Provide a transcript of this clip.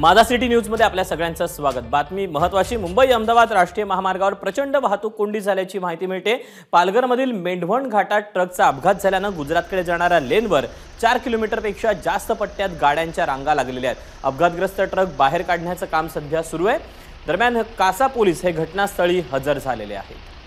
माझा सिटी न्यूजमध्ये आपल्या सगळ्यांचं स्वागत बातमी महत्वाची मुंबई अहमदाबाद राष्ट्रीय महामार्गावर प्रचंड वाहतूक कोंडी झाल्याची माहिती मिळते पालघरमधील मेंढवण घाटात ट्रकचा अपघात झाल्यानं गुजरातकडे जाणाऱ्या लेनवर चार किलोमीटरपेक्षा जास्त पट्ट्यात गाड्यांच्या रांगा लागलेल्या आहेत अपघातग्रस्त ट्रक बाहेर काढण्याचं काम सध्या सुरू आहे दरम्यान कासा पोलीस हे घटनास्थळी हजर झालेले आहेत